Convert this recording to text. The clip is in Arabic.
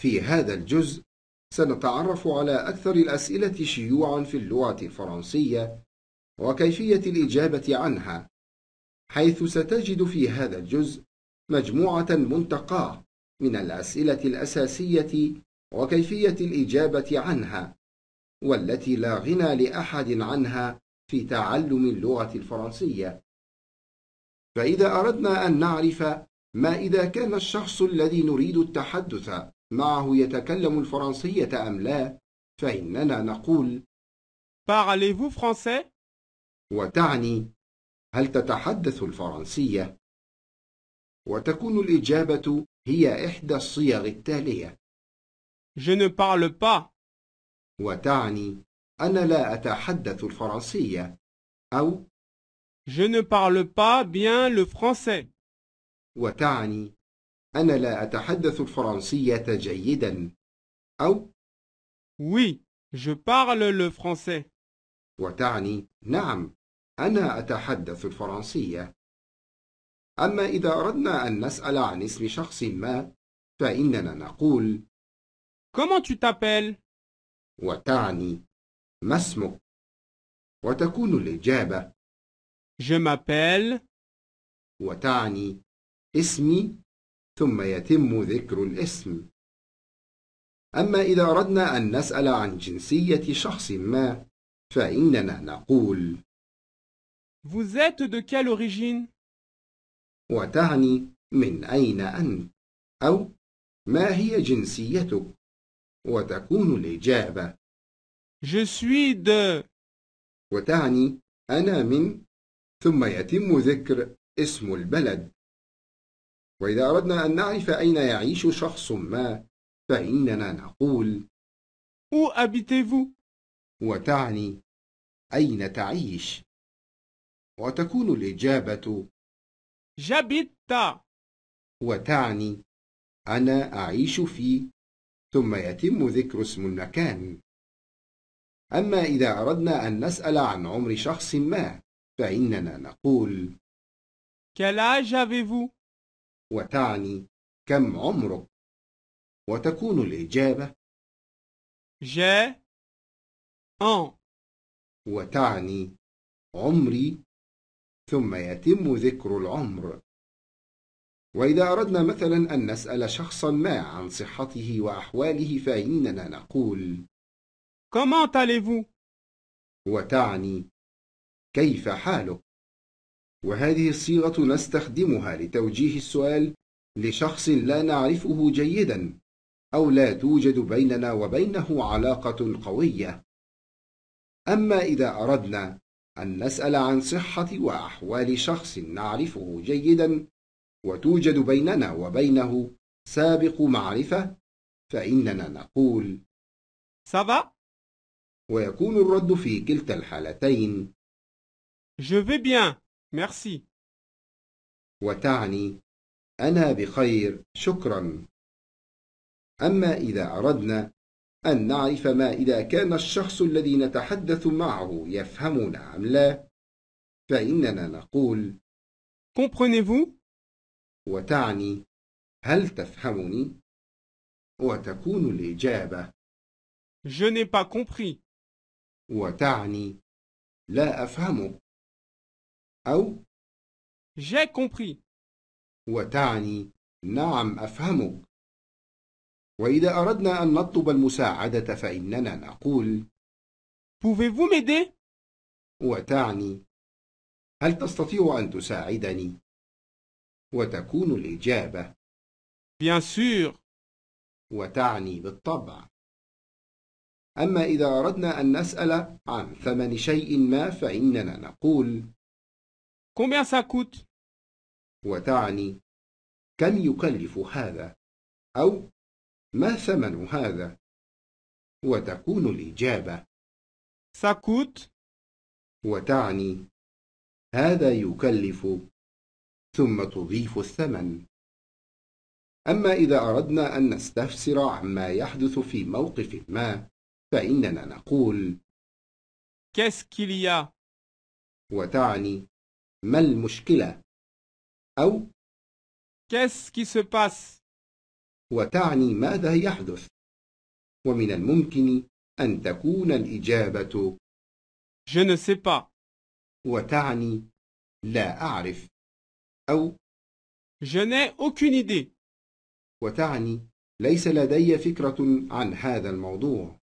في هذا الجزء سنتعرف على أكثر الأسئلة شيوعا في اللغة الفرنسية وكيفية الإجابة عنها حيث ستجد في هذا الجزء مجموعة منتقاة من الأسئلة الأساسية وكيفية الإجابة عنها والتي لا غنى لأحد عنها في تعلم اللغة الفرنسية فإذا أردنا أن نعرف ما إذا كان الشخص الذي نريد التحدث معه يتكلم الفرنسية أم لا فإننا نقول Parlez-vous français؟ وتعني هل تتحدث الفرنسية؟ وتكون الإجابة هي إحدى الصيغ التالية Je ne parle pas وتعني أنا لا أتحدث الفرنسية أو Je ne parle pas bien le français وتعني أنا لا أتحدث الفرنسية جيدا أو Oui, je parle le français. وتعني نعم أنا أتحدث الفرنسية أما إذا أردنا أن نسأل عن اسم شخص ما فإننا نقول Comment tu t'appelles؟ وتعني ما اسمك؟ وتكون الإجابة Je m'appelle وتعني اسمي ثم يتم ذكر الاسم أما إذا أردنا أن نسأل عن جنسية شخص ما فإننا نقول Vous êtes de quelle origine وتعني من أين أنت أو ما هي جنسيتك وتكون الإجابة Je suis de وتعني أنا من ثم يتم ذكر اسم البلد وإذا أردنا أن نعرف أين يعيش شخص ما فإننا نقول Où habitez-vous؟ وتعني أين تعيش؟ وتكون الإجابة جبت وتعني أنا أعيش في ثم يتم ذكر اسم المكان أما إذا أردنا أن نسأل عن عمر شخص ما فإننا نقول كلا جافيفو وتعني كم عمرك وتكون الإجابة j'ai أن وتعني عمري ثم يتم ذكر العمر وإذا أردنا مثلا أن نسأل شخصا ما عن صحته وأحواله فإننا نقول Comment allez-vous وتعني كيف حالك وهذه الصيغة نستخدمها لتوجيه السؤال لشخص لا نعرفه جيدا أو لا توجد بيننا وبينه علاقة قوية أما إذا أردنا أن نسأل عن صحة وأحوال شخص نعرفه جيدا وتوجد بيننا وبينه سابق معرفة فإننا نقول Ça va? ويكون الرد في كلتا الحالتين Je vais bien Merci. وتعني أنا بخير شكرا أما إذا أردنا أن نعرف ما إذا كان الشخص الذي نتحدث معه يفهمنا أم لا فإننا نقول Comprenez-vous؟ وتعني هل تفهمني؟ وتكون الإجابة Je n'ai pas compris وتعني لا أفهمك أو J'ai compris. وتعني نعم أفهمك وإذا أردنا أن نطلب المساعدة فإننا نقول Pouvez-vous m'aider? وتعني هل تستطيع أن تساعدني؟ وتكون الإجابة Bien sûr. وتعني بالطبع أما إذا أردنا أن نسأل عن ثمن شيء ما فإننا نقول Combien ça coûte وتعني كم يكلف هذا أو ما ثمن هذا وتكون الإجابة Ça coûte وتعني هذا يكلف ثم تضيف الثمن أما إذا أردنا أن نستفسر عما يحدث في موقف ما فإننا نقول Qu'est-ce qu'il y a وتعني ما المشكلة؟ أو Qu'est-ce qui se passe؟ وتعني ماذا يحدث ومن الممكن أن تكون الإجابة Je ne sais pas وتعني لا أعرف أو Je n'ai aucune idée وتعني ليس لدي فكرة عن هذا الموضوع